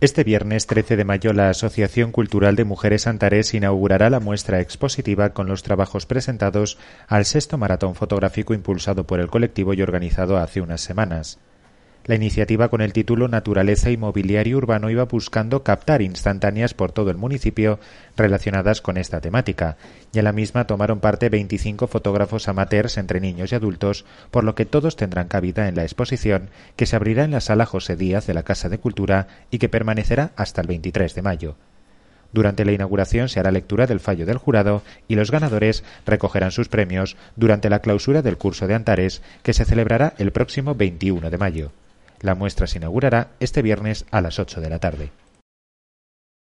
Este viernes 13 de mayo la Asociación Cultural de Mujeres Antares inaugurará la muestra expositiva con los trabajos presentados al sexto maratón fotográfico impulsado por el colectivo y organizado hace unas semanas. La iniciativa con el título Naturaleza y Mobiliario Urbano iba buscando captar instantáneas por todo el municipio relacionadas con esta temática, y a la misma tomaron parte 25 fotógrafos amateurs entre niños y adultos, por lo que todos tendrán cabida en la exposición que se abrirá en la sala José Díaz de la Casa de Cultura y que permanecerá hasta el 23 de mayo. Durante la inauguración se hará lectura del fallo del jurado y los ganadores recogerán sus premios durante la clausura del curso de Antares, que se celebrará el próximo 21 de mayo. La muestra se inaugurará este viernes a las 8 de la tarde.